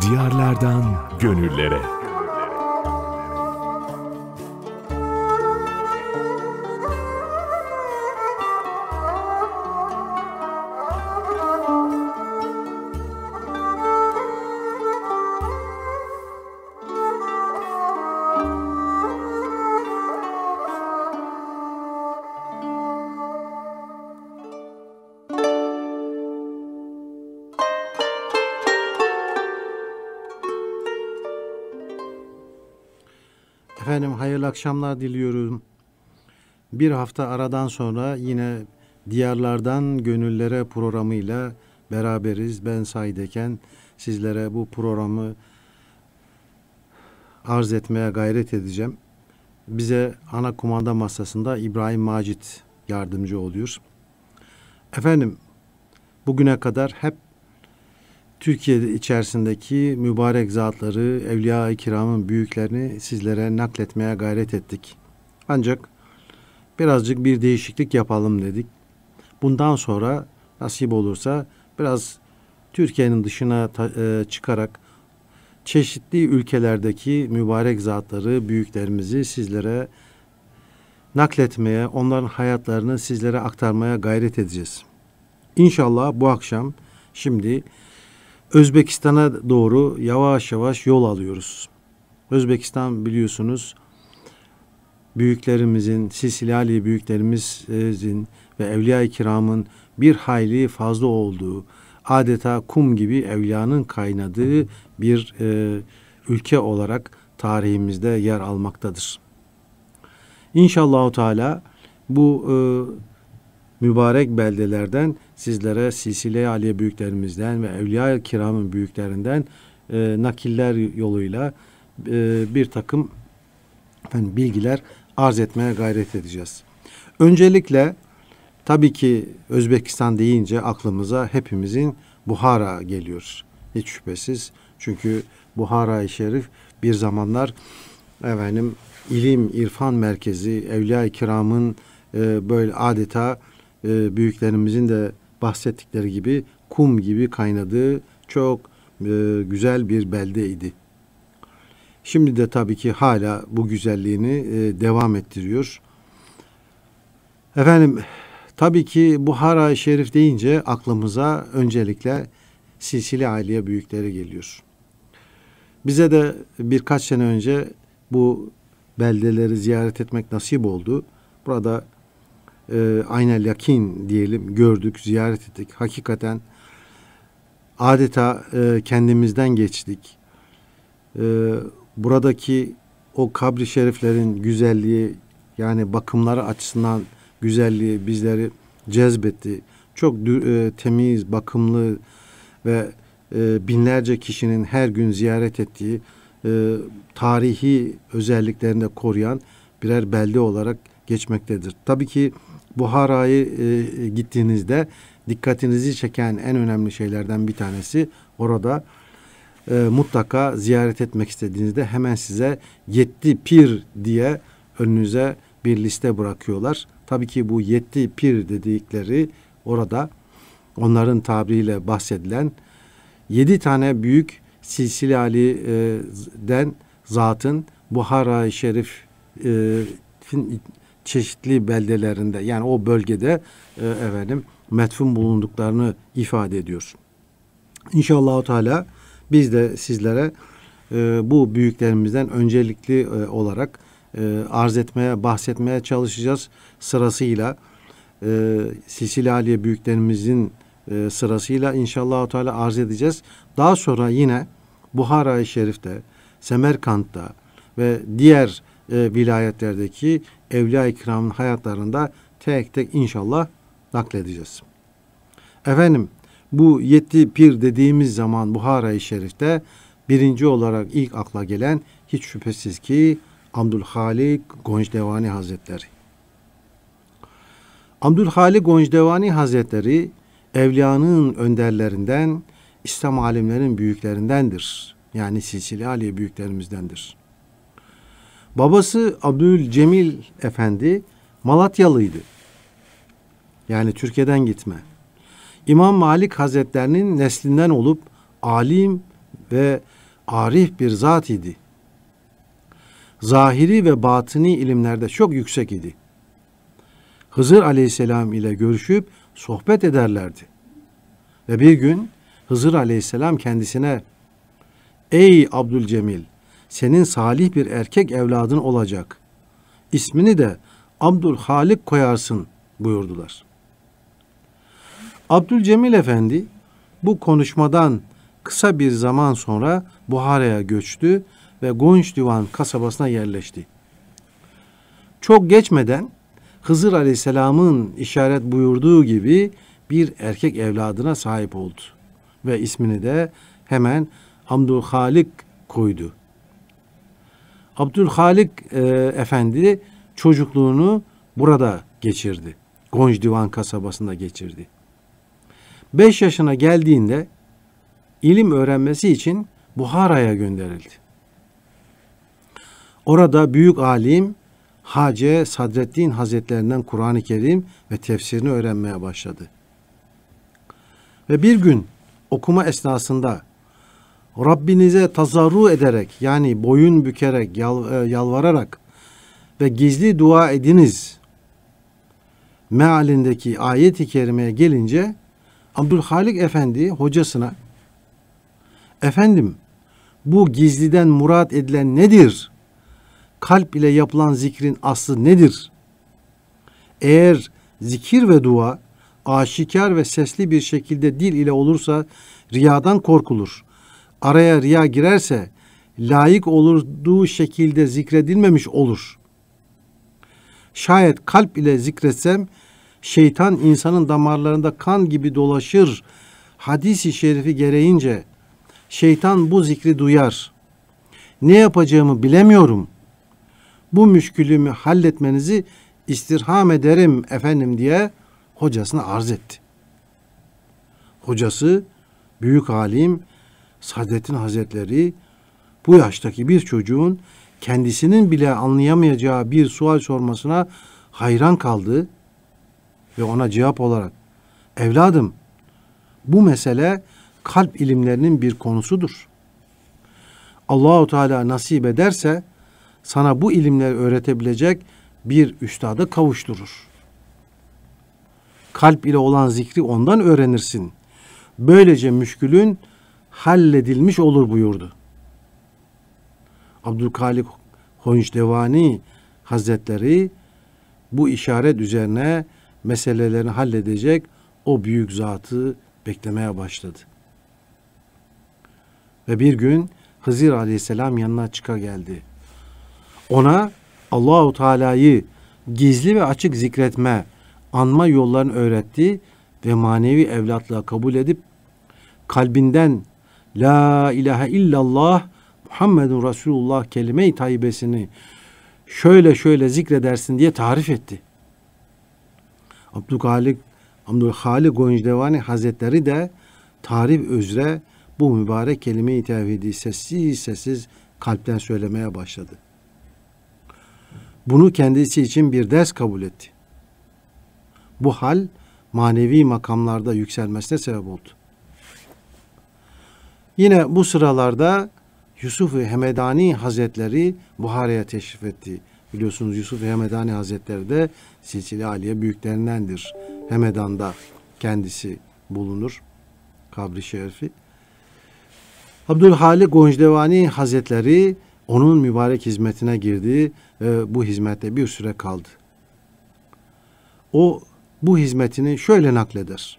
Diyarlardan gönüllere. akşamlar diliyorum. Bir hafta aradan sonra yine Diyarlardan Gönüllere programıyla beraberiz. Ben saydeken sizlere bu programı arz etmeye gayret edeceğim. Bize ana kumanda masasında İbrahim Macit yardımcı oluyor. Efendim bugüne kadar hep Türkiye içerisindeki mübarek zatları, evliya-i kiramın büyüklerini sizlere nakletmeye gayret ettik. Ancak birazcık bir değişiklik yapalım dedik. Bundan sonra nasip olursa biraz Türkiye'nin dışına e, çıkarak çeşitli ülkelerdeki mübarek zatları, büyüklerimizi sizlere nakletmeye, onların hayatlarını sizlere aktarmaya gayret edeceğiz. İnşallah bu akşam şimdi Özbekistan'a doğru yavaş yavaş yol alıyoruz. Özbekistan biliyorsunuz büyüklerimizin, Sisilali büyüklerimizin ve Evliya-i Kiram'ın bir hayli fazla olduğu, adeta kum gibi evliyanın kaynadığı bir e, ülke olarak tarihimizde yer almaktadır. İnşallah Teala bu e, mübarek beldelerden sizlere Sisile i Aliye büyüklerimizden ve evliya Kiram'ın büyüklerinden e, nakiller yoluyla e, bir takım efendim, bilgiler arz etmeye gayret edeceğiz. Öncelikle tabii ki Özbekistan deyince aklımıza hepimizin Buhara geliyor. Hiç şüphesiz. Çünkü Buhara-i Şerif bir zamanlar efendim ilim, irfan merkezi, Evliya-i Kiram'ın e, böyle adeta e, büyüklerimizin de bahsettikleri gibi kum gibi kaynadığı çok e, güzel bir belde idi. Şimdi de tabii ki hala bu güzelliğini e, devam ettiriyor. Efendim tabii ki Buhara-i Şerif deyince aklımıza öncelikle silsile aileye büyükleri geliyor. Bize de birkaç sene önce bu beldeleri ziyaret etmek nasip oldu. Burada e, ee, aynen lakin diyelim gördük, ziyaret ettik. Hakikaten adeta e, kendimizden geçtik. E, buradaki o kabri şeriflerin güzelliği yani bakımları açısından güzelliği bizleri cezbetti. Çok e, temiz, bakımlı ve e, binlerce kişinin her gün ziyaret ettiği e, tarihi özelliklerini de koruyan birer belde olarak geçmektedir. Tabii ki Buhara'yı e, e, gittiğinizde dikkatinizi çeken en önemli şeylerden bir tanesi orada e, mutlaka ziyaret etmek istediğinizde hemen size yetti pir diye önünüze bir liste bırakıyorlar. Tabii ki bu yetti pir dedikleri orada onların tabiriyle bahsedilen yedi tane büyük silsilali'den zatın Buhara-i Şerif'in e, çeşitli beldelerinde yani o bölgede e, efendim metfun bulunduklarını ifade ediyor. İnşallah Teala biz de sizlere e, bu büyüklerimizden öncelikli e, olarak e, arz etmeye, bahsetmeye çalışacağız sırasıyla. E, Sisili Aliye büyüklerimizin e, sırasıyla inşallah Teala arz edeceğiz. Daha sonra yine Buhara-i Şerif'te, Semerkant'ta ve diğer e, vilayetlerdeki Evliya-i Kiram'ın hayatlarında tek tek inşallah nakledeceğiz. Efendim bu yedi pir dediğimiz zaman Buhara-i Şerif'te birinci olarak ilk akla gelen hiç şüphesiz ki Abdülhalik Goncdevani Hazretleri. Abdülhalik Goncdevani Hazretleri evliyanın önderlerinden, İslam alimlerin büyüklerindendir. Yani Silsile Ali büyüklerimizdendir. Babası Abdül Cemil Efendi Malatyalıydı. Yani Türkiye'den gitme. İmam Malik Hazretlerinin neslinden olup alim ve arif bir zat idi. Zahiri ve batini ilimlerde çok yüksek idi. Hızır Aleyhisselam ile görüşüp sohbet ederlerdi. Ve bir gün Hızır Aleyhisselam kendisine "Ey Abdülcemil, senin salih bir erkek evladın olacak. İsmini de Abdülhalik koyarsın buyurdular. Abdülcemil Efendi bu konuşmadan kısa bir zaman sonra Buhara'ya göçtü ve Gonç Divan kasabasına yerleşti. Çok geçmeden Hızır Aleyhisselam'ın işaret buyurduğu gibi bir erkek evladına sahip oldu ve ismini de hemen Hamdülhalik koydu. Abdülhalik e, Efendi çocukluğunu burada geçirdi. Gonj Divan kasabasında geçirdi. Beş yaşına geldiğinde ilim öğrenmesi için Buhara'ya gönderildi. Orada büyük alim Hace Sadreddin Hazretlerinden Kur'an-ı Kerim ve tefsirini öğrenmeye başladı. Ve bir gün okuma esnasında Rabbinize tazarru ederek yani boyun bükerek yal, e, yalvararak ve gizli dua ediniz mealindeki ayet-i kerimeye gelince Abdülhalik Efendi hocasına efendim bu gizliden murat edilen nedir? Kalp ile yapılan zikrin aslı nedir? Eğer zikir ve dua aşikar ve sesli bir şekilde dil ile olursa riyadan korkulur araya riya girerse layık olurduğu şekilde zikredilmemiş olur. Şayet kalp ile zikretsem şeytan insanın damarlarında kan gibi dolaşır. Hadisi şerifi gereğince şeytan bu zikri duyar. Ne yapacağımı bilemiyorum. Bu müşkülümü halletmenizi istirham ederim efendim diye hocasına arz etti. Hocası büyük alim Sadrettin Hazretleri bu yaştaki bir çocuğun kendisinin bile anlayamayacağı bir sual sormasına hayran kaldı ve ona cevap olarak evladım bu mesele kalp ilimlerinin bir konusudur. Allahu Teala nasip ederse sana bu ilimleri öğretebilecek bir üstadı kavuşturur. Kalp ile olan zikri ondan öğrenirsin. Böylece müşkülün halledilmiş olur buyurdu. Abdülkalik Hoynşdevani Hazretleri bu işaret üzerine meselelerini halledecek o büyük zatı beklemeye başladı. Ve bir gün Hızır Aleyhisselam yanına çıka geldi. Ona Allahu Teala'yı gizli ve açık zikretme, anma yollarını öğretti ve manevi evlatlığa kabul edip kalbinden La ilahe illallah Muhammedun Resulullah kelime-i tayyibesini şöyle şöyle zikredersin diye tarif etti. Abdülhalik Abdülhalik Goncdevani Hazretleri de tarif özre bu mübarek kelime-i tevhidi sessiz sessiz kalpten söylemeye başladı. Bunu kendisi için bir ders kabul etti. Bu hal manevi makamlarda yükselmesine sebep oldu. Yine bu sıralarda yusuf Hemedani Hazretleri Buhara'ya teşrif etti. Biliyorsunuz Yusuf-ı Hemedani Hazretleri de Silsile Aliye büyüklerindendir. Hemedan'da kendisi bulunur. Kabri şerifi. Abdülhalik Goncdevani Hazretleri onun mübarek hizmetine girdi ve bu hizmette bir süre kaldı. O bu hizmetini şöyle nakleder.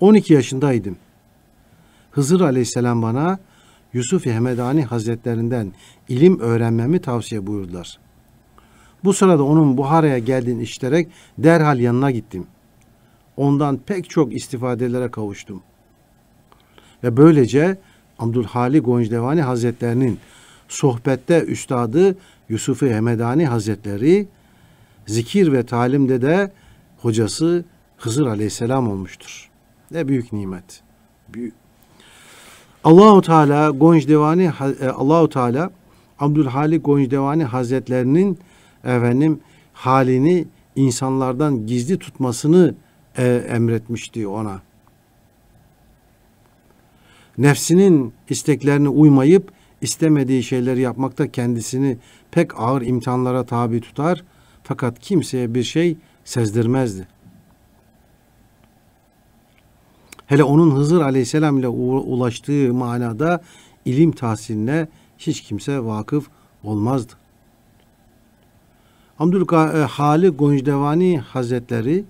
12 yaşındaydım. Hızır Aleyhisselam bana Yusuf Hemedani Hazretlerinden ilim öğrenmemi tavsiye buyurdular. Bu sırada onun Buhara'ya geldiğini işiterek derhal yanına gittim. Ondan pek çok istifadelere kavuştum. Ve böylece Abdülhali Goncdevani Hazretlerinin sohbette üstadı Yusuf-i Hemedani Hazretleri, zikir ve talimde de hocası Hızır Aleyhisselam olmuştur. Ne büyük nimet. Büyük, Allahu Teala Gonç Devani e, Allahu Teala Abdülhalik Gonç Devani Hazretlerinin efendim halini insanlardan gizli tutmasını e, emretmişti ona. Nefsinin isteklerine uymayıp istemediği şeyleri yapmakta kendisini pek ağır imtihanlara tabi tutar fakat kimseye bir şey sezdirmezdi. Hele onun Hızır Aleyhisselam ile ulaştığı manada ilim tahsiline hiç kimse vakıf olmazdı. E, hali Goncdevani Hazretleri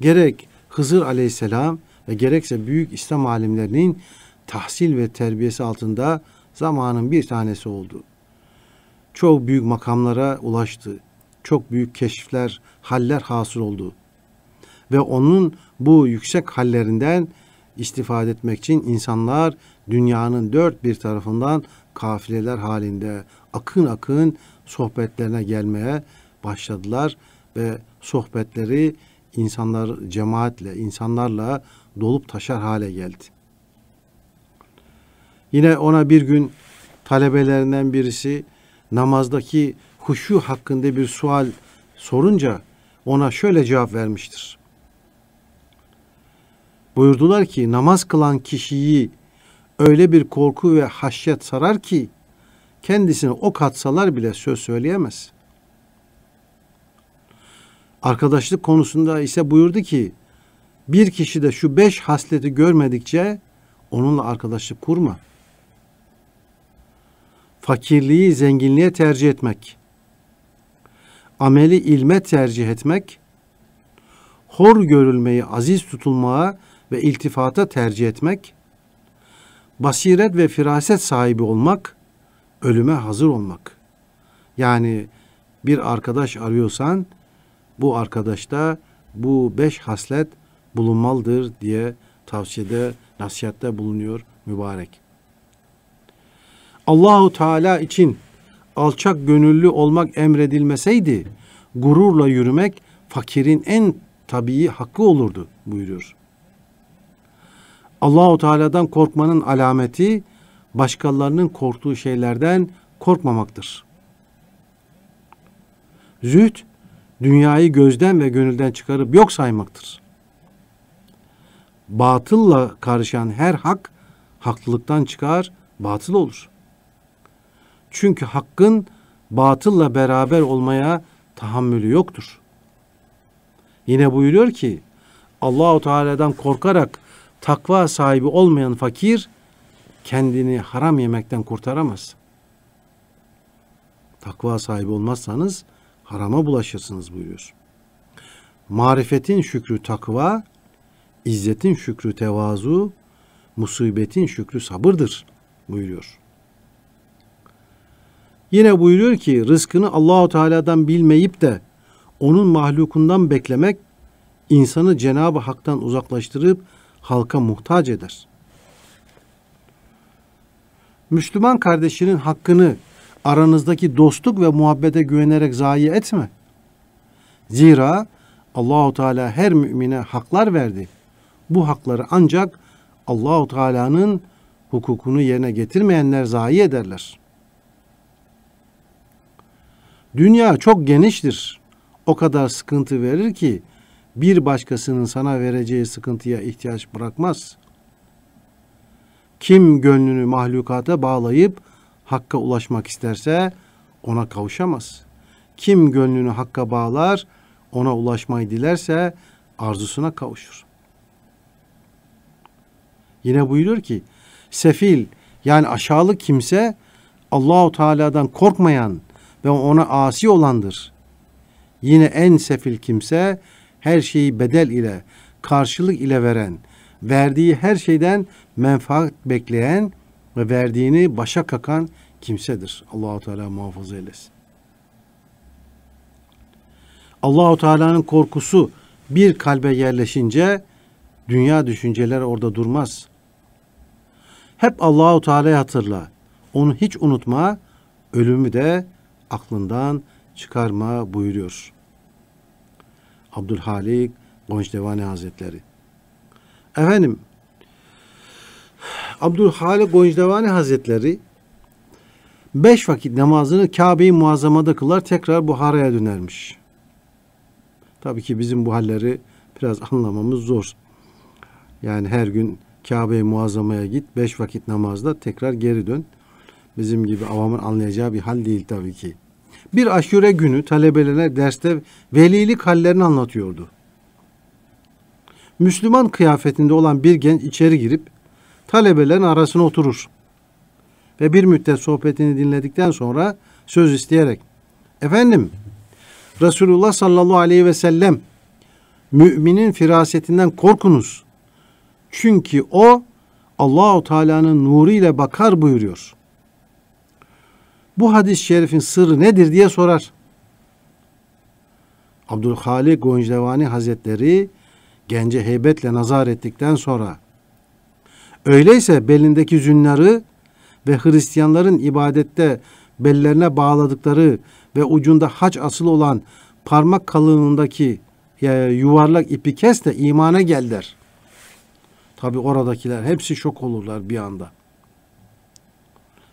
gerek Hızır Aleyhisselam ve gerekse büyük İslam alimlerinin tahsil ve terbiyesi altında zamanın bir tanesi oldu. Çok büyük makamlara ulaştı. Çok büyük keşifler, haller hasıl oldu ve onun bu yüksek hallerinden istifade etmek için insanlar dünyanın dört bir tarafından kafileler halinde akın akın sohbetlerine gelmeye başladılar ve sohbetleri insanlar cemaatle, insanlarla dolup taşar hale geldi. Yine ona bir gün talebelerinden birisi namazdaki huşu hakkında bir sual sorunca ona şöyle cevap vermiştir. Buyurdular ki namaz kılan kişiyi öyle bir korku ve haşyet sarar ki kendisine ok katsalar bile söz söyleyemez. Arkadaşlık konusunda ise buyurdu ki bir kişi de şu beş hasleti görmedikçe onunla arkadaşlık kurma. Fakirliği zenginliğe tercih etmek, ameli ilme tercih etmek, hor görülmeyi aziz tutulmaya ve iltifata tercih etmek, basiret ve firaset sahibi olmak, ölüme hazır olmak. Yani bir arkadaş arıyorsan bu arkadaşta bu beş haslet bulunmalıdır diye tavsiyede, nasihatte bulunuyor mübarek. Allahu Teala için alçak gönüllü olmak emredilmeseydi gururla yürümek fakirin en tabii hakkı olurdu buyuruyor. Allahu Teala'dan korkmanın alameti başkalarının korktuğu şeylerden korkmamaktır. Zühd dünyayı gözden ve gönülden çıkarıp yok saymaktır. Batılla karışan her hak haklılıktan çıkar, batıl olur. Çünkü hakkın batılla beraber olmaya tahammülü yoktur. Yine buyuruyor ki Allahu Teala'dan korkarak takva sahibi olmayan fakir kendini haram yemekten kurtaramaz. Takva sahibi olmazsanız harama bulaşırsınız buyuruyor. Marifetin şükrü takva, izzetin şükrü tevazu, musibetin şükrü sabırdır buyuruyor. Yine buyuruyor ki rızkını Allahu Teala'dan bilmeyip de onun mahlukundan beklemek insanı Cenab-ı Hak'tan uzaklaştırıp halka muhtaç eder. Müslüman kardeşinin hakkını aranızdaki dostluk ve muhabbete güvenerek zayi etme. Zira Allahu Teala her mümine haklar verdi. Bu hakları ancak Allahu Teala'nın hukukunu yerine getirmeyenler zayi ederler. Dünya çok geniştir. O kadar sıkıntı verir ki bir başkasının sana vereceği sıkıntıya ihtiyaç bırakmaz. Kim gönlünü mahlukata bağlayıp hakka ulaşmak isterse ona kavuşamaz. Kim gönlünü hakka bağlar, ona ulaşmayı dilerse arzusuna kavuşur. Yine buyuruyor ki sefil yani aşağılık kimse Allahu Teala'dan korkmayan ve ona asi olandır. Yine en sefil kimse her şeyi bedel ile, karşılık ile veren, verdiği her şeyden menfaat bekleyen ve verdiğini başa kakan kimsedir. Allahu Teala muhafaza eylesin. Allahu Teala'nın korkusu bir kalbe yerleşince dünya düşünceler orada durmaz. Hep Allahu Teala'yı hatırla. Onu hiç unutma. Ölümü de aklından çıkarma buyuruyor. Abdülhalik Gonçdevani Hazretleri. Efendim, Abdülhalik Gonçdevani Hazretleri beş vakit namazını kabe Muazzama'da kılar tekrar Buhara'ya dönermiş. Tabii ki bizim bu halleri biraz anlamamız zor. Yani her gün kabe Muazzama'ya git, beş vakit namazda tekrar geri dön. Bizim gibi avamın anlayacağı bir hal değil tabii ki. Bir aşure günü talebelerine derste velilik hallerini anlatıyordu. Müslüman kıyafetinde olan bir genç içeri girip talebelerin arasına oturur. Ve bir müddet sohbetini dinledikten sonra söz isteyerek Efendim Resulullah sallallahu aleyhi ve sellem müminin firasetinden korkunuz. Çünkü o Allahu Teala'nın nuru ile bakar buyuruyor. Bu hadis-i şerifin sırrı nedir diye sorar. Abdülhalik Goncdevani Hazretleri gence heybetle nazar ettikten sonra öyleyse belindeki zünleri ve Hristiyanların ibadette bellerine bağladıkları ve ucunda haç asılı olan parmak kalınlığındaki yuvarlak ipi kes de imana gel der. Tabi oradakiler hepsi şok olurlar bir anda.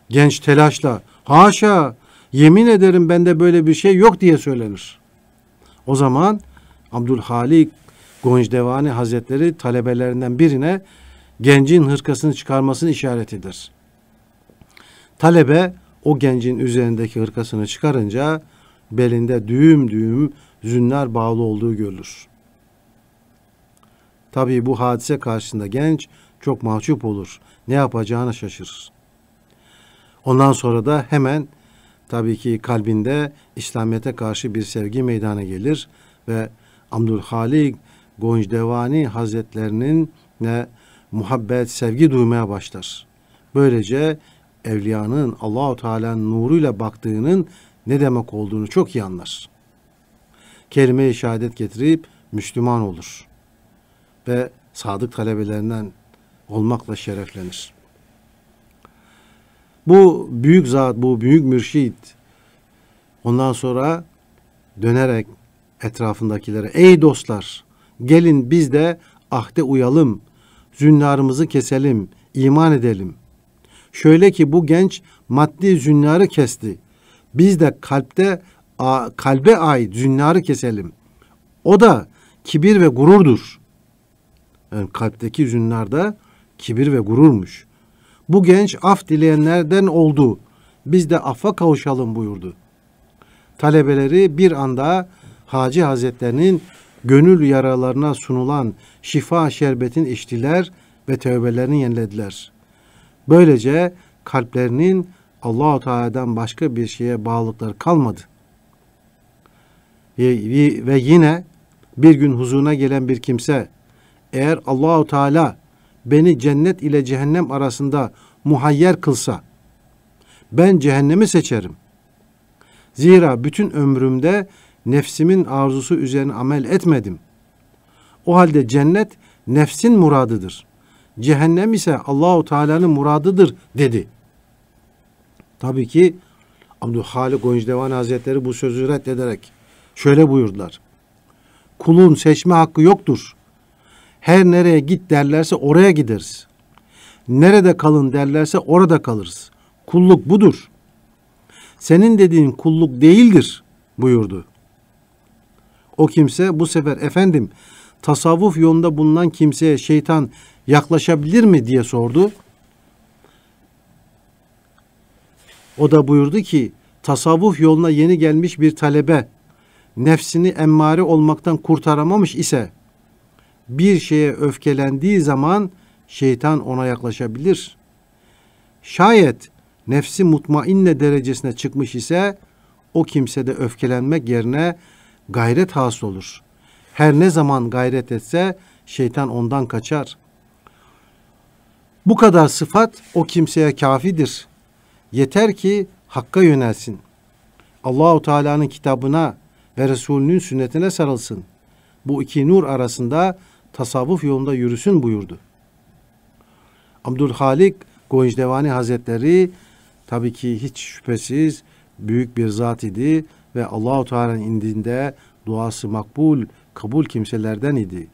Genç telaşla Haşa yemin ederim bende böyle bir şey yok diye söylenir. O zaman Abdülhalik Gonçdevani Hazretleri talebelerinden birine gencin hırkasını çıkarmasını işaretidir. Talebe o gencin üzerindeki hırkasını çıkarınca belinde düğüm düğüm zünler bağlı olduğu görülür. Tabii bu hadise karşısında genç çok mahcup olur. Ne yapacağını şaşırır. Ondan sonra da hemen tabii ki kalbinde İslamiyet'e karşı bir sevgi meydana gelir ve Abdülhalik Goncdevani Hazretlerinin ne muhabbet, sevgi duymaya başlar. Böylece evliyanın Allahu Teala'nın nuruyla baktığının ne demek olduğunu çok iyi anlar. Kelime-i şehadet getirip Müslüman olur ve sadık talebelerinden olmakla şereflenir. Bu büyük zat, bu büyük mürşit ondan sonra dönerek etrafındakilere ey dostlar gelin biz de ahde uyalım, zünnarımızı keselim, iman edelim. Şöyle ki bu genç maddi zünnarı kesti. Biz de kalpte kalbe ait zünnarı keselim. O da kibir ve gururdur. Yani kalpteki zünnar da kibir ve gururmuş. Bu genç af dileyenlerden oldu. Biz de affa kavuşalım buyurdu. Talebeleri bir anda Hacı Hazretlerinin gönül yaralarına sunulan şifa şerbetin içtiler ve tövbelerini yenilediler. Böylece kalplerinin Allahu Teala'dan başka bir şeye bağlılıkları kalmadı. Ve yine bir gün huzuruna gelen bir kimse eğer Allahu Teala beni cennet ile cehennem arasında muhayyer kılsa ben cehennemi seçerim. Zira bütün ömrümde nefsimin arzusu üzerine amel etmedim. O halde cennet nefsin muradıdır. Cehennem ise Allahu Teala'nın muradıdır dedi. Tabii ki Abdülhalik Gonçdevan Hazretleri bu sözü reddederek şöyle buyurdular. Kulun seçme hakkı yoktur. Her nereye git derlerse oraya gideriz. Nerede kalın derlerse orada kalırız. Kulluk budur. Senin dediğin kulluk değildir buyurdu. O kimse bu sefer efendim tasavvuf yolunda bulunan kimseye şeytan yaklaşabilir mi diye sordu. O da buyurdu ki tasavvuf yoluna yeni gelmiş bir talebe nefsini emmare olmaktan kurtaramamış ise bir şeye öfkelendiği zaman şeytan ona yaklaşabilir. Şayet nefsi mutmainne derecesine çıkmış ise o kimse de öfkelenmek yerine gayret hasıl olur. Her ne zaman gayret etse şeytan ondan kaçar. Bu kadar sıfat o kimseye kafidir. Yeter ki hakka yönelsin. Allahu Teala'nın kitabına ve Resulünün sünnetine sarılsın. Bu iki nur arasında tasavvuf yolunda yürüsün buyurdu. Abdülhalik Goncdevani Hazretleri tabii ki hiç şüphesiz büyük bir zat idi ve Allahu Teala'nın indinde duası makbul, kabul kimselerden idi.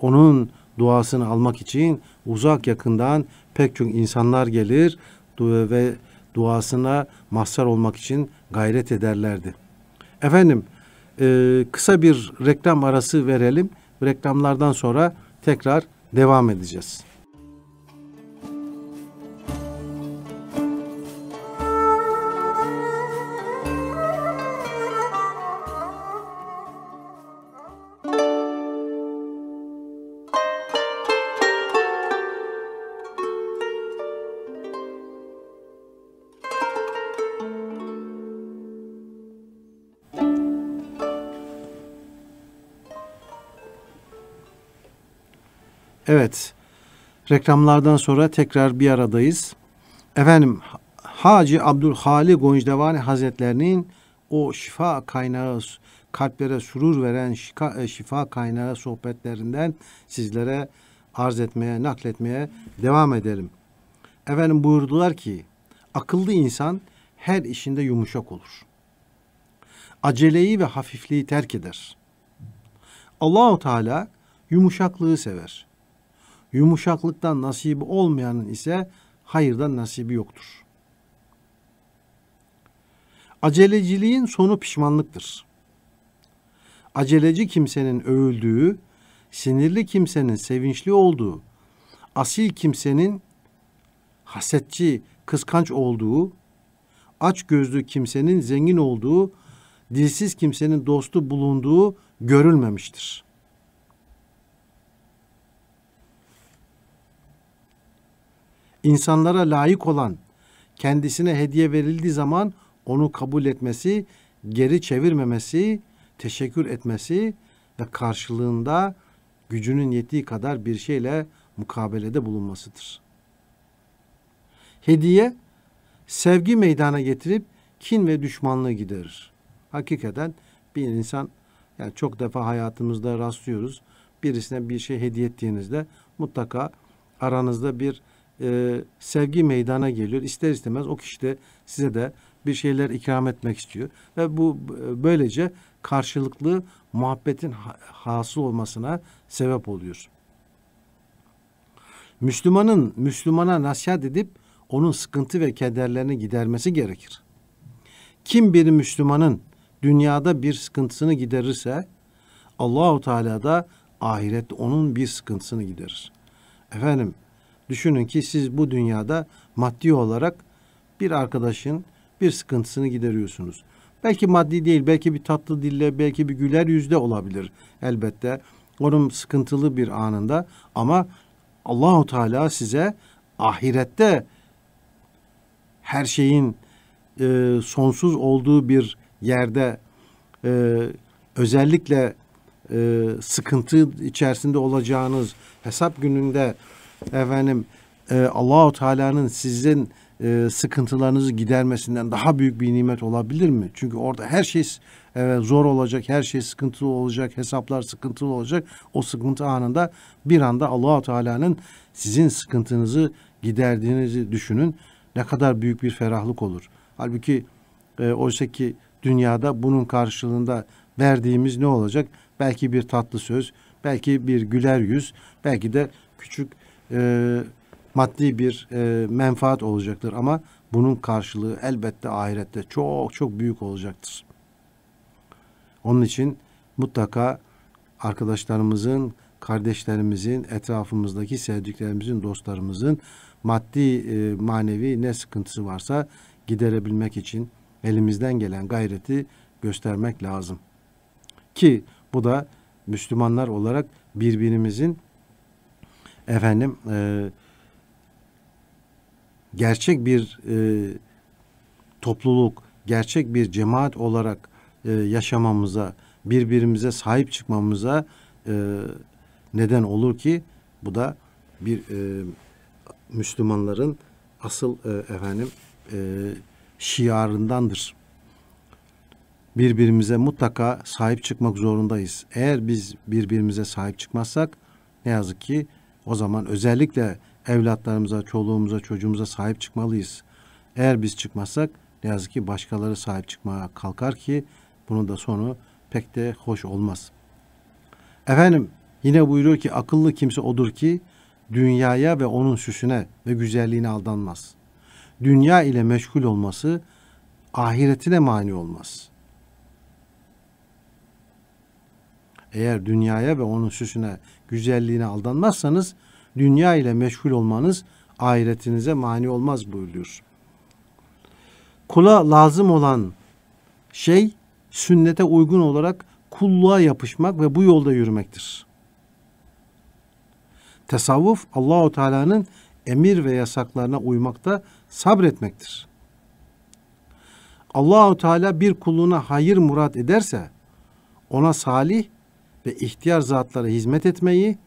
Onun duasını almak için uzak yakından pek çok insanlar gelir ve duasına mahsar olmak için gayret ederlerdi. Efendim kısa bir reklam arası verelim. Reklamlardan sonra tekrar devam edeceğiz. Evet. Reklamlardan sonra tekrar bir aradayız. Efendim Hacı Abdülhali Goncdevani Hazretlerinin o şifa kaynağı kalplere surur veren şika, e, şifa kaynağı sohbetlerinden sizlere arz etmeye, nakletmeye devam edelim. Efendim buyurdular ki akıllı insan her işinde yumuşak olur. Aceleyi ve hafifliği terk eder. Allahu Teala yumuşaklığı sever. Yumuşaklıktan nasibi olmayanın ise hayırdan nasibi yoktur. Aceleciliğin sonu pişmanlıktır. Aceleci kimsenin övüldüğü, sinirli kimsenin sevinçli olduğu, asil kimsenin hasetçi, kıskanç olduğu, aç gözlü kimsenin zengin olduğu, dilsiz kimsenin dostu bulunduğu görülmemiştir. insanlara layık olan kendisine hediye verildiği zaman onu kabul etmesi, geri çevirmemesi, teşekkür etmesi ve karşılığında gücünün yettiği kadar bir şeyle mukabelede bulunmasıdır. Hediye sevgi meydana getirip kin ve düşmanlığı giderir. Hakikaten bir insan yani çok defa hayatımızda rastlıyoruz. Birisine bir şey hediye ettiğinizde mutlaka aranızda bir e, sevgi meydana geliyor. İster istemez o kişi de size de bir şeyler ikram etmek istiyor. Ve bu e, böylece karşılıklı muhabbetin hasıl olmasına sebep oluyor. Müslümanın Müslümana nasihat edip onun sıkıntı ve kederlerini gidermesi gerekir. Kim bir Müslümanın dünyada bir sıkıntısını giderirse Allahu Teala da ahirette onun bir sıkıntısını giderir. Efendim Düşünün ki siz bu dünyada maddi olarak bir arkadaşın bir sıkıntısını gideriyorsunuz. Belki maddi değil, belki bir tatlı dille, belki bir güler yüzde olabilir elbette. Onun sıkıntılı bir anında ama Allahu Teala size ahirette her şeyin e, sonsuz olduğu bir yerde e, özellikle e, sıkıntı içerisinde olacağınız hesap gününde efendim e, Allahu Teala'nın sizin e, sıkıntılarınızı gidermesinden daha büyük bir nimet olabilir mi? Çünkü orada her şey e, zor olacak, her şey sıkıntılı olacak, hesaplar sıkıntılı olacak. O sıkıntı anında bir anda Allahu Teala'nın sizin sıkıntınızı giderdiğinizi düşünün. Ne kadar büyük bir ferahlık olur. Halbuki e, oysa ki dünyada bunun karşılığında verdiğimiz ne olacak? Belki bir tatlı söz, belki bir güler yüz, belki de küçük e, maddi bir e, menfaat olacaktır ama bunun karşılığı elbette ahirette çok çok büyük olacaktır. Onun için mutlaka arkadaşlarımızın, kardeşlerimizin, etrafımızdaki sevdiklerimizin, dostlarımızın maddi, e, manevi ne sıkıntısı varsa giderebilmek için elimizden gelen gayreti göstermek lazım. Ki bu da Müslümanlar olarak birbirimizin efendim e, gerçek bir e, topluluk, gerçek bir cemaat olarak e, yaşamamıza, birbirimize sahip çıkmamıza e, neden olur ki bu da bir e, Müslümanların asıl e, efendim e, şiarındandır. Birbirimize mutlaka sahip çıkmak zorundayız. Eğer biz birbirimize sahip çıkmazsak ne yazık ki o zaman özellikle evlatlarımıza, çoluğumuza, çocuğumuza sahip çıkmalıyız. Eğer biz çıkmazsak ne yazık ki başkaları sahip çıkmaya kalkar ki bunun da sonu pek de hoş olmaz. Efendim yine buyuruyor ki akıllı kimse odur ki dünyaya ve onun süsüne ve güzelliğine aldanmaz. Dünya ile meşgul olması ahiretine mani olmaz. Eğer dünyaya ve onun süsüne, güzelliğine aldanmazsanız dünya ile meşgul olmanız ahiretinize mani olmaz buyuruyor. Kula lazım olan şey sünnete uygun olarak kulluğa yapışmak ve bu yolda yürümektir. Tesavvuf Allahu Teala'nın emir ve yasaklarına uymakta sabretmektir. Allahu Teala bir kuluna hayır murat ederse ona salih ve ihtiyar zatlara hizmet etmeyi,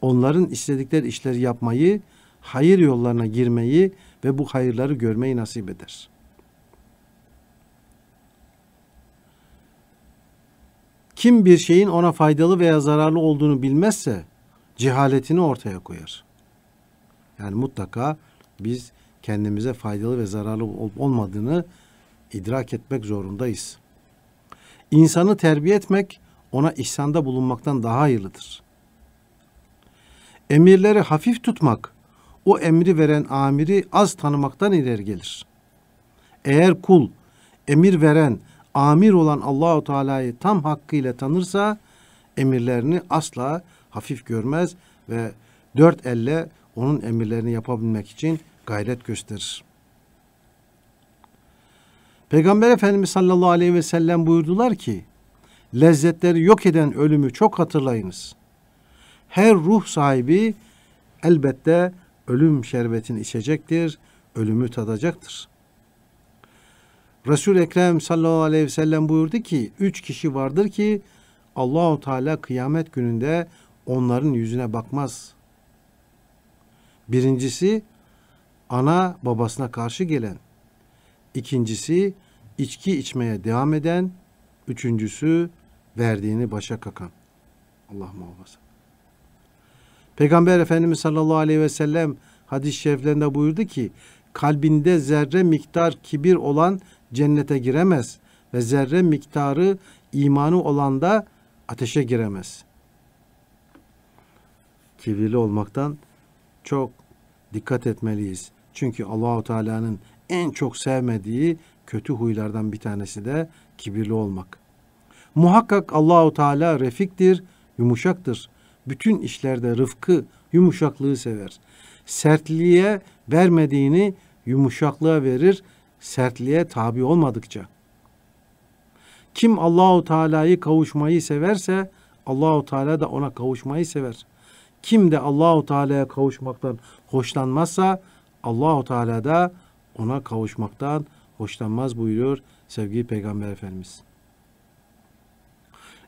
onların istedikleri işleri yapmayı, hayır yollarına girmeyi ve bu hayırları görmeyi nasip eder. Kim bir şeyin ona faydalı veya zararlı olduğunu bilmezse cehaletini ortaya koyar. Yani mutlaka biz kendimize faydalı ve zararlı olup olmadığını idrak etmek zorundayız. İnsanı terbiye etmek ona ihsanda bulunmaktan daha hayırlıdır. Emirleri hafif tutmak, o emri veren amiri az tanımaktan ileri gelir. Eğer kul emir veren, amir olan Allahu Teala'yı tam hakkıyla tanırsa emirlerini asla hafif görmez ve dört elle onun emirlerini yapabilmek için gayret gösterir. Peygamber Efendimiz sallallahu aleyhi ve sellem buyurdular ki lezzetleri yok eden ölümü çok hatırlayınız. Her ruh sahibi elbette ölüm şerbetini içecektir, ölümü tadacaktır. Resul Ekrem sallallahu aleyhi ve sellem buyurdu ki üç kişi vardır ki Allahu Teala kıyamet gününde onların yüzüne bakmaz. Birincisi ana babasına karşı gelen. ikincisi içki içmeye devam eden. Üçüncüsü verdiğini başa kakan. Allah muhafaza. Peygamber Efendimiz sallallahu aleyhi ve sellem hadis-i şeriflerinde buyurdu ki kalbinde zerre miktar kibir olan cennete giremez ve zerre miktarı imanı olan da ateşe giremez. Kibirli olmaktan çok dikkat etmeliyiz. Çünkü Allahu Teala'nın en çok sevmediği kötü huylardan bir tanesi de kibirli olmak. Muhakkak Allahu Teala refiktir, yumuşaktır. Bütün işlerde rıfkı, yumuşaklığı sever. Sertliğe vermediğini yumuşaklığa verir, sertliğe tabi olmadıkça. Kim Allahu Teala'yı kavuşmayı severse Allahu Teala da ona kavuşmayı sever. Kim de Allahu Teala'ya kavuşmaktan hoşlanmazsa Allahu Teala da ona kavuşmaktan hoşlanmaz buyuruyor sevgili Peygamber Efendimiz.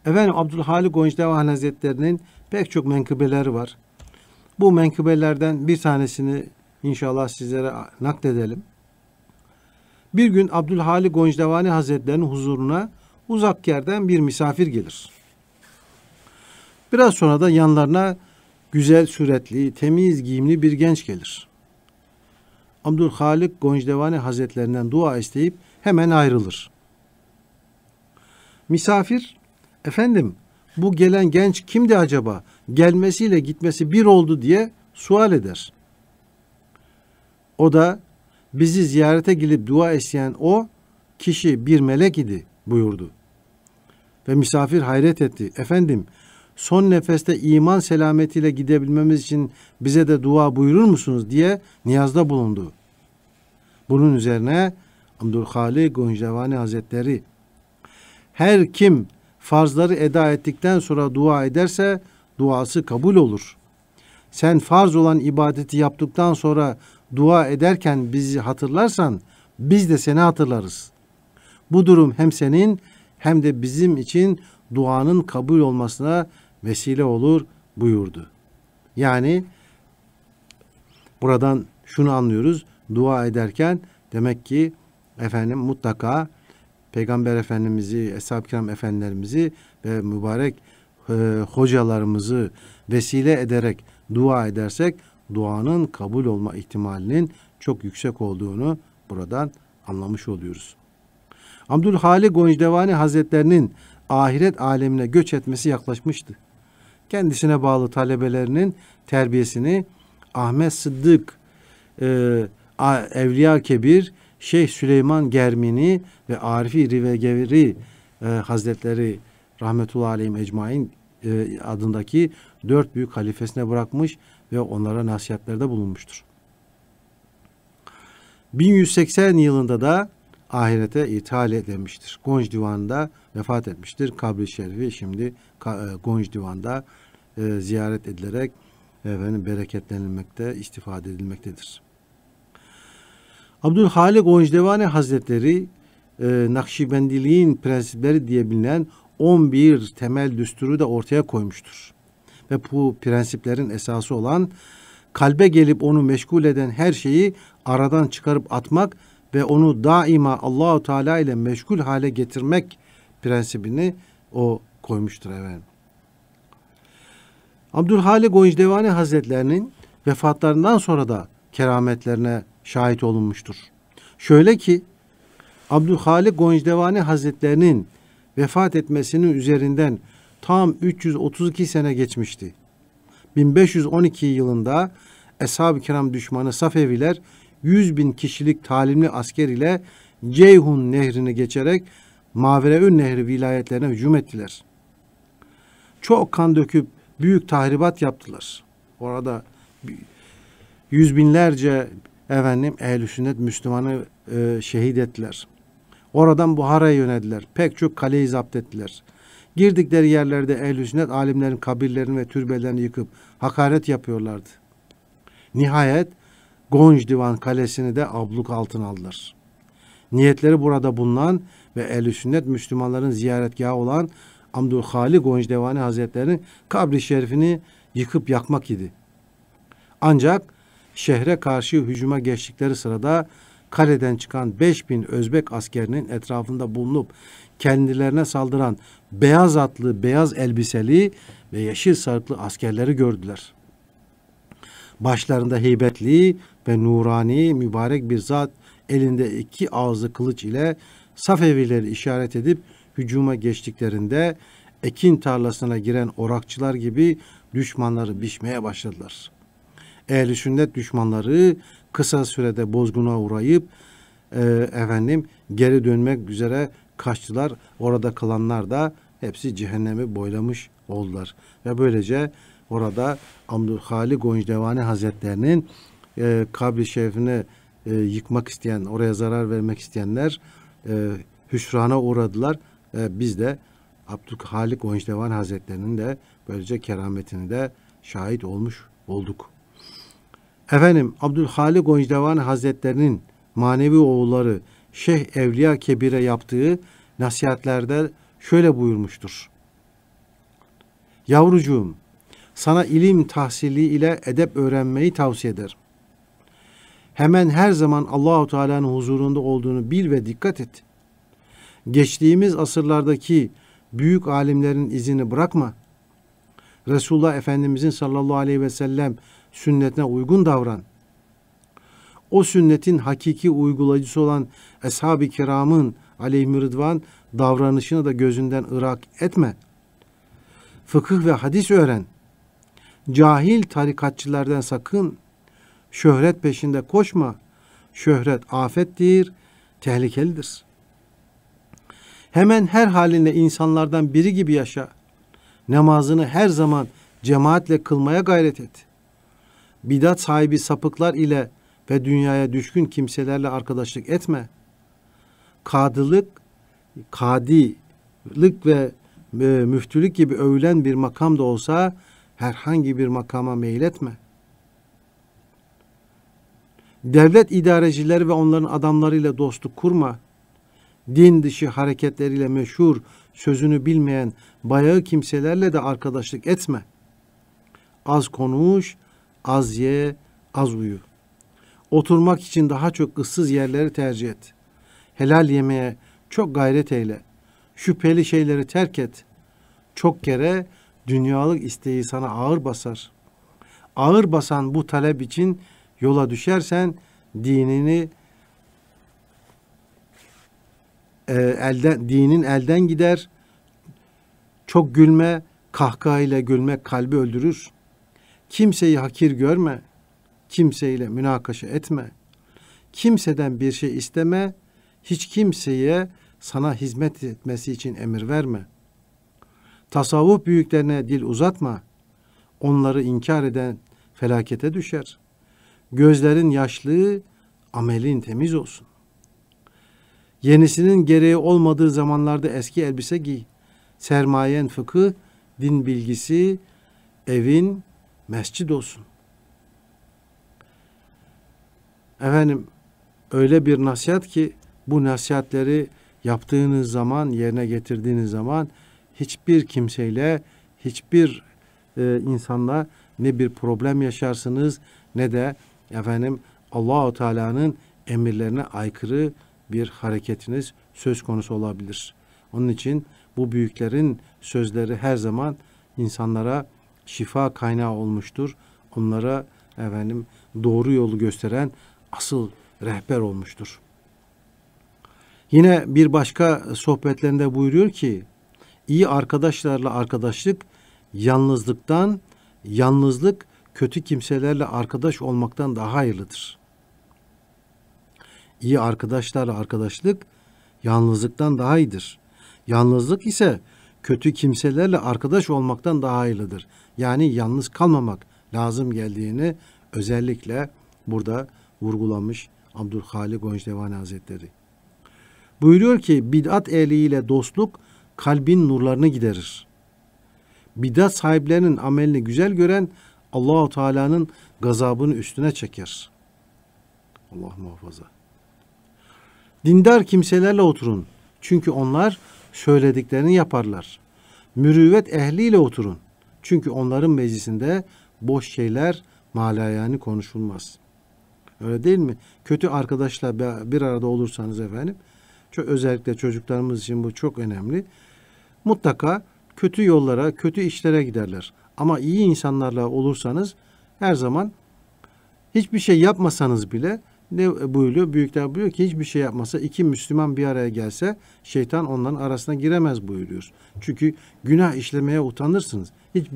Efendim Abdülhalik Goncdeva Hazretleri'nin pek çok menkıbeleri var. Bu menkıbelerden bir tanesini inşallah sizlere nakledelim. Bir gün Abdülhalik Goncdevani Hazretleri'nin huzuruna uzak yerden bir misafir gelir. Biraz sonra da yanlarına güzel suretli, temiz giyimli bir genç gelir. Abdülhalik Goncdevani Hazretlerinden dua isteyip hemen ayrılır. Misafir Efendim bu gelen genç kimdi acaba? Gelmesiyle gitmesi bir oldu diye sual eder. O da bizi ziyarete gelip dua isteyen o kişi bir melek idi buyurdu. Ve misafir hayret etti. Efendim son nefeste iman selametiyle gidebilmemiz için bize de dua buyurur musunuz diye niyazda bulundu. Bunun üzerine Abdülhalik Gonjevani Hazretleri her kim farzları eda ettikten sonra dua ederse duası kabul olur. Sen farz olan ibadeti yaptıktan sonra dua ederken bizi hatırlarsan biz de seni hatırlarız. Bu durum hem senin hem de bizim için duanın kabul olmasına vesile olur buyurdu. Yani buradan şunu anlıyoruz. Dua ederken demek ki efendim mutlaka Peygamber Efendimiz'i, Eshab-ı Kiram Efendilerimizi ve mübarek e, hocalarımızı vesile ederek dua edersek duanın kabul olma ihtimalinin çok yüksek olduğunu buradan anlamış oluyoruz. Abdülhali Goncdevani Hazretlerinin ahiret alemine göç etmesi yaklaşmıştı. Kendisine bağlı talebelerinin terbiyesini Ahmet Sıddık, e, Evliya Kebir Şeyh Süleyman Germini ve Arifi Rivegevri e, Hazretleri rahmetullahi aleyhim ecmain e, adındaki dört büyük halifesine bırakmış ve onlara nasihatlerde bulunmuştur. 1180 yılında da ahirete ithal edilmiştir. Gonç divan'da vefat etmiştir. Kabri Şerifi şimdi e, Gonç Divan'da e, ziyaret edilerek efendim bereketlenilmekte, istifade edilmektedir. Abdülhalik Ojdevani Hazretleri e, Nakşibendiliğin prensipleri diye bilinen 11 temel düsturu da ortaya koymuştur. Ve bu prensiplerin esası olan kalbe gelip onu meşgul eden her şeyi aradan çıkarıp atmak ve onu daima Allahu Teala ile meşgul hale getirmek prensibini o koymuştur efendim. Abdülhalik Ojdevani Hazretlerinin vefatlarından sonra da kerametlerine şahit olunmuştur. Şöyle ki Abdülhalik Goncdevani Hazretlerinin vefat etmesinin üzerinden tam 332 sene geçmişti. 1512 yılında Eshab-ı Kiram düşmanı Safeviler 100 bin kişilik talimli asker ile Ceyhun nehrini geçerek Mavereün nehri vilayetlerine hücum ettiler. Çok kan döküp büyük tahribat yaptılar. Orada yüz binlerce efendim ehl sünnet Müslümanı e, şehit ettiler. Oradan Buhara'ya yöneldiler. Pek çok kaleyi zapt ettiler. Girdikleri yerlerde ehl sünnet alimlerin kabirlerini ve türbelerini yıkıp hakaret yapıyorlardı. Nihayet Gonj Divan Kalesi'ni de abluk altına aldılar. Niyetleri burada bulunan ve ehl sünnet Müslümanların ziyaretgahı olan Amdülhali Gonj Devani Hazretleri'nin kabri şerifini yıkıp yakmak idi. Ancak şehre karşı hücuma geçtikleri sırada kaleden çıkan 5000 Özbek askerinin etrafında bulunup kendilerine saldıran beyaz atlı, beyaz elbiseli ve yeşil sarıklı askerleri gördüler. Başlarında heybetli ve nurani mübarek bir zat elinde iki ağızlı kılıç ile Safevileri işaret edip hücuma geçtiklerinde ekin tarlasına giren orakçılar gibi düşmanları biçmeye başladılar.'' ehli sünnet düşmanları kısa sürede bozguna uğrayıp e, efendim geri dönmek üzere kaçtılar. Orada kalanlar da hepsi cehennemi boylamış oldular. Ve böylece orada Abdülhalik Goncdevani Hazretlerinin e, kabri şerifini e, yıkmak isteyen, oraya zarar vermek isteyenler e, hüsrana uğradılar. E, biz de Abdülhalik Goncdevani Hazretlerinin de böylece kerametini de şahit olmuş olduk. Efendim Abdülhalik Goncdevan Hazretlerinin manevi oğulları Şeyh Evliya Kebir'e yaptığı nasihatlerde şöyle buyurmuştur. Yavrucuğum, sana ilim tahsili ile edep öğrenmeyi tavsiye ederim. Hemen her zaman Allahu Teala'nın huzurunda olduğunu bil ve dikkat et. Geçtiğimiz asırlardaki büyük alimlerin izini bırakma. Resulullah Efendimizin sallallahu aleyhi ve sellem sünnetine uygun davran. O sünnetin hakiki uygulayıcısı olan Eshab-ı Kiram'ın aleyhim rıdvan davranışını da gözünden ırak etme. Fıkıh ve hadis öğren. Cahil tarikatçılardan sakın. Şöhret peşinde koşma. Şöhret afettir, tehlikelidir. Hemen her halinde insanlardan biri gibi yaşa. Namazını her zaman cemaatle kılmaya gayret et bidat sahibi sapıklar ile ve dünyaya düşkün kimselerle arkadaşlık etme. Kadılık, kadilik ve e, müftülük gibi övülen bir makam da olsa herhangi bir makama meyletme. Devlet idarecileri ve onların adamlarıyla dostluk kurma. Din dışı hareketleriyle meşhur, sözünü bilmeyen bayağı kimselerle de arkadaşlık etme. Az konuş, Az ye, az uyu. Oturmak için daha çok ıssız yerleri tercih et. Helal yemeğe çok gayret eyle. Şüpheli şeyleri terk et. Çok kere dünyalık isteği sana ağır basar. Ağır basan bu talep için yola düşersen dinini e, elden dinin elden gider. Çok gülme, kahkahayla gülmek kalbi öldürür. Kimseyi hakir görme, kimseyle münakaşa etme, kimseden bir şey isteme, hiç kimseye sana hizmet etmesi için emir verme. Tasavvuf büyüklerine dil uzatma, onları inkar eden felakete düşer. Gözlerin yaşlı, amelin temiz olsun. Yenisinin gereği olmadığı zamanlarda eski elbise giy. Sermayen fıkı, din bilgisi, evin, mescid olsun. Efendim öyle bir nasihat ki bu nasihatleri yaptığınız zaman, yerine getirdiğiniz zaman hiçbir kimseyle, hiçbir e, insanla ne bir problem yaşarsınız ne de efendim Allahu Teala'nın emirlerine aykırı bir hareketiniz söz konusu olabilir. Onun için bu büyüklerin sözleri her zaman insanlara şifa kaynağı olmuştur. Onlara efendim doğru yolu gösteren asıl rehber olmuştur. Yine bir başka sohbetlerinde buyuruyor ki iyi arkadaşlarla arkadaşlık yalnızlıktan, yalnızlık kötü kimselerle arkadaş olmaktan daha hayırlıdır. İyi arkadaşlarla arkadaşlık yalnızlıktan daha iyidir. Yalnızlık ise kötü kimselerle arkadaş olmaktan daha hayırlıdır. Yani yalnız kalmamak lazım geldiğini özellikle burada vurgulamış Abdülhalik Gonçdevani Hazretleri. Buyuruyor ki bid'at ehliyle dostluk kalbin nurlarını giderir. Bidat sahiplerinin amelini güzel gören Allahu Teala'nın gazabını üstüne çeker. Allah muhafaza. Dindar kimselerle oturun. Çünkü onlar söylediklerini yaparlar. Mürüvvet ehliyle oturun. Çünkü onların meclisinde boş şeyler malayani konuşulmaz. Öyle değil mi? Kötü arkadaşla bir arada olursanız efendim, çok özellikle çocuklarımız için bu çok önemli. Mutlaka kötü yollara, kötü işlere giderler. Ama iyi insanlarla olursanız her zaman hiçbir şey yapmasanız bile ne buyuruyor? Büyükler buyuruyor ki hiçbir şey yapmasa iki Müslüman bir araya gelse şeytan onların arasına giremez buyuruyor. Çünkü günah işlemeye utanırsınız. Hiç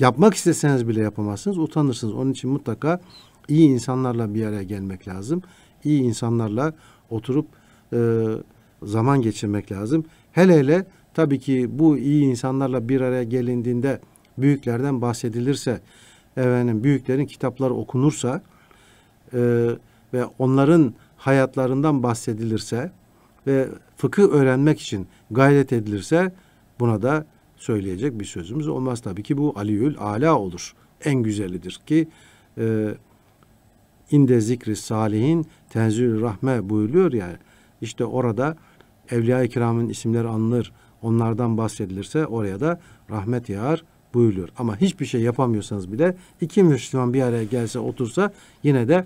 yapmak isteseniz bile yapamazsınız, utanırsınız. Onun için mutlaka iyi insanlarla bir araya gelmek lazım. İyi insanlarla oturup e, zaman geçirmek lazım. Hele hele tabii ki bu iyi insanlarla bir araya gelindiğinde büyüklerden bahsedilirse, efendim büyüklerin kitapları okunursa, e, ve onların hayatlarından bahsedilirse ve fıkıh öğrenmek için gayret edilirse buna da söyleyecek bir sözümüz olmaz. Tabii ki bu aliyül ala olur. En güzelidir ki e, inde zikri salihin tenzül rahme buyuruyor ya işte orada evliya-i kiramın isimleri anılır onlardan bahsedilirse oraya da rahmet yağar buyuruyor. Ama hiçbir şey yapamıyorsanız bile iki Müslüman bir araya gelse otursa yine de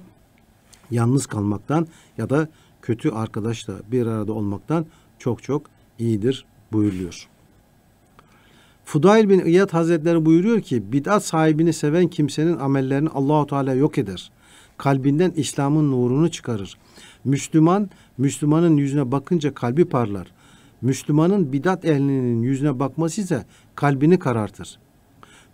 yalnız kalmaktan ya da kötü arkadaşla bir arada olmaktan çok çok iyidir buyuruyor. Fudail bin İyad Hazretleri buyuruyor ki bid'at sahibini seven kimsenin amellerini Allahu Teala yok eder. Kalbinden İslam'ın nurunu çıkarır. Müslüman Müslümanın yüzüne bakınca kalbi parlar. Müslümanın bidat ehlinin yüzüne bakması ise kalbini karartır.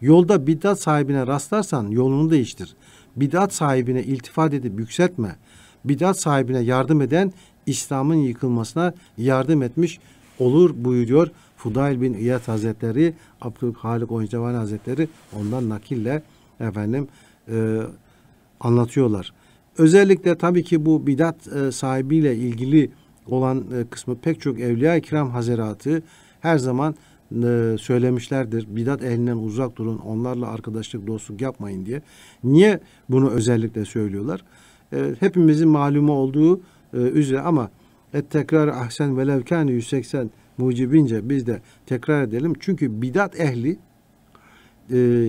Yolda bidat sahibine rastlarsan yolunu değiştir bidat sahibine iltifat edip yükseltme, bidat sahibine yardım eden İslam'ın yıkılmasına yardım etmiş olur buyuruyor Fudail bin İyad Hazretleri, Abdülhalik Oyuncavan Hazretleri ondan nakille efendim e, anlatıyorlar. Özellikle tabii ki bu bidat e, sahibiyle ilgili olan e, kısmı pek çok Evliya-i Kiram Haziratı her zaman e, söylemişlerdir. Bidat elinden uzak durun, onlarla arkadaşlık, dostluk yapmayın diye. Niye bunu özellikle söylüyorlar? E, hepimizin malumu olduğu e, üzere ama et tekrar ahsen velev 180 mucibince biz de tekrar edelim. Çünkü bidat ehli e,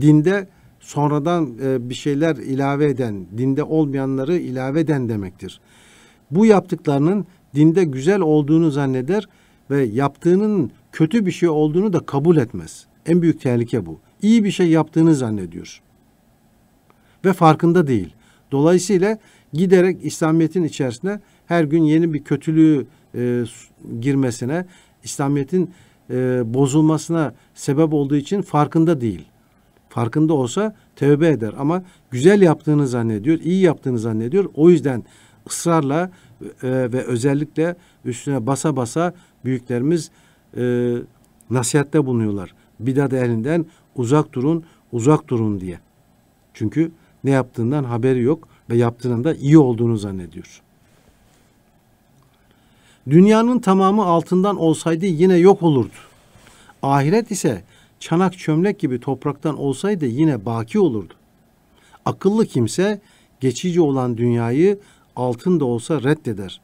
dinde sonradan e, bir şeyler ilave eden, dinde olmayanları ilave eden demektir. Bu yaptıklarının dinde güzel olduğunu zanneder ve yaptığının kötü bir şey olduğunu da kabul etmez. En büyük tehlike bu. İyi bir şey yaptığını zannediyor. Ve farkında değil. Dolayısıyla giderek İslamiyet'in içerisine her gün yeni bir kötülüğü e, girmesine, İslamiyet'in e, bozulmasına sebep olduğu için farkında değil. Farkında olsa tövbe eder ama güzel yaptığını zannediyor, iyi yaptığını zannediyor. O yüzden ısrarla e, ve özellikle üstüne basa basa büyüklerimiz e, nasihatte bulunuyorlar. Bidat elinden uzak durun, uzak durun diye. Çünkü ne yaptığından haberi yok ve yaptığının da iyi olduğunu zannediyor. Dünyanın tamamı altından olsaydı yine yok olurdu. Ahiret ise çanak çömlek gibi topraktan olsaydı yine baki olurdu. Akıllı kimse geçici olan dünyayı altın da olsa reddeder.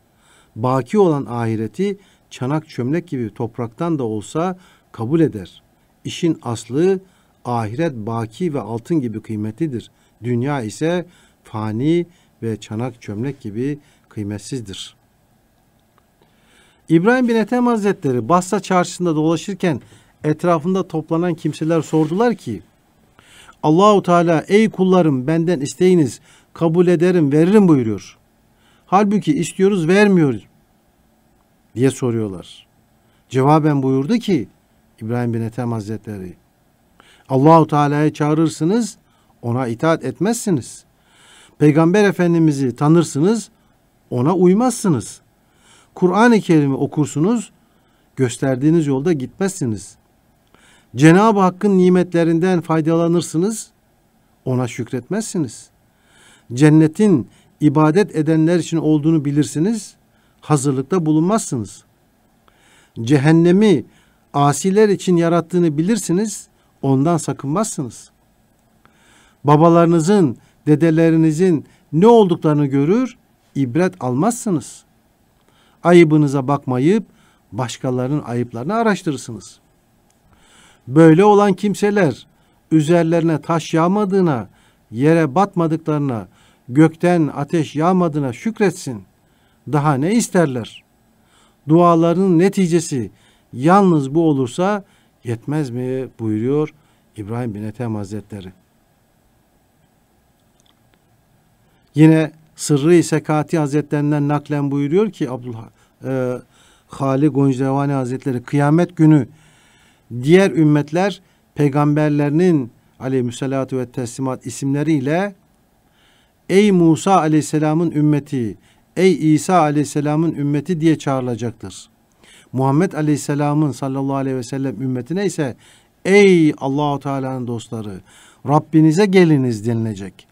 Baki olan ahireti çanak çömlek gibi topraktan da olsa kabul eder. İşin aslı ahiret baki ve altın gibi kıymetlidir. Dünya ise fani ve çanak çömlek gibi kıymetsizdir. İbrahim bin Ethem Hazretleri Basra çarşısında dolaşırken etrafında toplanan kimseler sordular ki Allahu Teala ey kullarım benden isteyiniz kabul ederim veririm buyuruyor. Halbuki istiyoruz vermiyoruz diye soruyorlar. Cevaben buyurdu ki İbrahim bin Ethem Hazretleri Allahu Teala'ya çağırırsınız, ona itaat etmezsiniz. Peygamber Efendimizi tanırsınız, ona uymazsınız. Kur'an-ı Kerim'i okursunuz, gösterdiğiniz yolda gitmezsiniz. Cenab-ı Hakk'ın nimetlerinden faydalanırsınız, ona şükretmezsiniz. Cennetin ibadet edenler için olduğunu bilirsiniz, hazırlıkta bulunmazsınız. Cehennemi asiler için yarattığını bilirsiniz, ondan sakınmazsınız. Babalarınızın, dedelerinizin ne olduklarını görür, ibret almazsınız. Ayıbınıza bakmayıp başkalarının ayıplarını araştırırsınız. Böyle olan kimseler üzerlerine taş yağmadığına, yere batmadıklarına, gökten ateş yağmadığına şükretsin. Daha ne isterler? Dualarının neticesi yalnız bu olursa yetmez mi buyuruyor İbrahim bin Ethem Hazretleri. Yine Sırrı Sekati Hazretlerinden naklen buyuruyor ki Abdullah e, Hali Goncdevani Hazretleri kıyamet günü diğer ümmetler peygamberlerinin aleyhissalatu ve teslimat isimleriyle Ey Musa aleyhisselamın ümmeti ey İsa aleyhisselamın ümmeti diye çağrılacaktır. Muhammed aleyhisselamın sallallahu aleyhi ve sellem ümmetine ise ey Allahu Teala'nın dostları Rabbinize geliniz denilecek.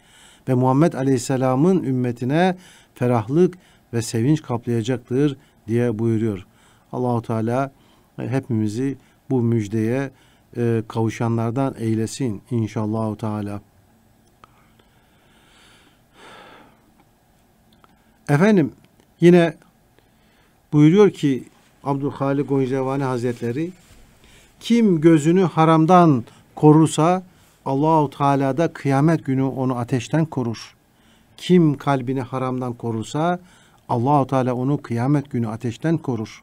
Ve Muhammed aleyhisselamın ümmetine ferahlık ve sevinç kaplayacaktır diye buyuruyor. Allahu Teala hepimizi bu müjdeye e, kavuşanlardan eylesin inşallahü Teala. Efendim yine buyuruyor ki Abdülhalik Goncevani Hazretleri kim gözünü haramdan korursa Allahu Teala da kıyamet günü onu ateşten korur. Kim kalbini haramdan korursa Allahu Teala onu kıyamet günü ateşten korur.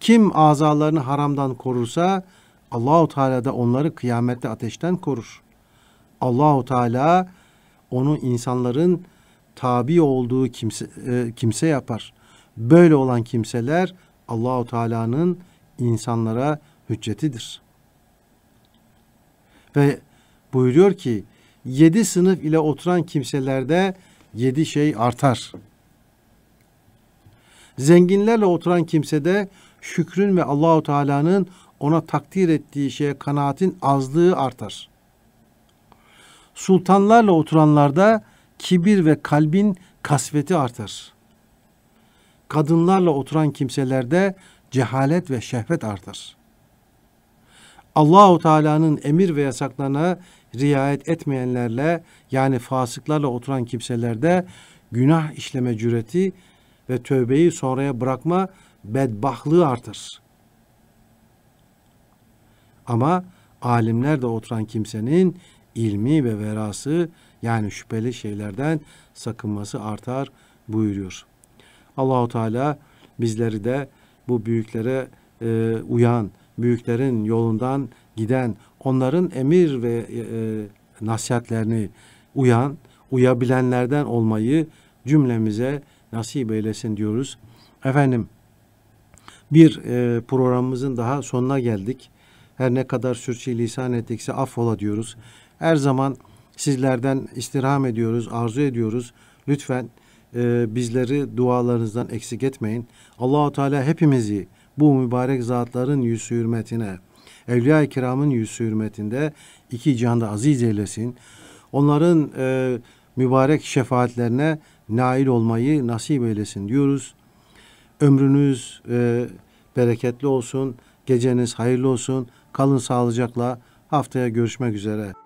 Kim azalarını haramdan korursa Allahu Teala da onları kıyamette ateşten korur. Allahu Teala onu insanların tabi olduğu kimse, e, kimse yapar. Böyle olan kimseler Allahu Teala'nın insanlara hüccetidir. Ve buyuruyor ki yedi sınıf ile oturan kimselerde yedi şey artar. Zenginlerle oturan kimsede şükrün ve Allahu Teala'nın ona takdir ettiği şeye kanaatin azlığı artar. Sultanlarla oturanlarda kibir ve kalbin kasveti artar. Kadınlarla oturan kimselerde cehalet ve şehvet artar. Allahu Teala'nın emir ve yasaklarına riayet etmeyenlerle yani fasıklarla oturan kimselerde günah işleme cüreti ve tövbeyi sonraya bırakma bedbahlığı artır. Ama alimlerde oturan kimsenin ilmi ve verası yani şüpheli şeylerden sakınması artar buyuruyor. Allahu Teala bizleri de bu büyüklere e, uyan, büyüklerin yolundan giden, onların emir ve e, e, nasihatlerini uyan, uyabilenlerden olmayı cümlemize nasip eylesin diyoruz. Efendim bir e, programımızın daha sonuna geldik. Her ne kadar sürçülisan ettikse affola diyoruz. Her zaman Sizlerden istirham ediyoruz, arzu ediyoruz. Lütfen e, bizleri dualarınızdan eksik etmeyin. Allahu Teala hepimizi bu mübarek zatların yüzü hürmetine, Evliya-i Kiram'ın yüzü hürmetinde iki cihanda aziz eylesin. Onların e, mübarek şefaatlerine nail olmayı nasip eylesin diyoruz. Ömrünüz e, bereketli olsun, geceniz hayırlı olsun. Kalın sağlıcakla haftaya görüşmek üzere.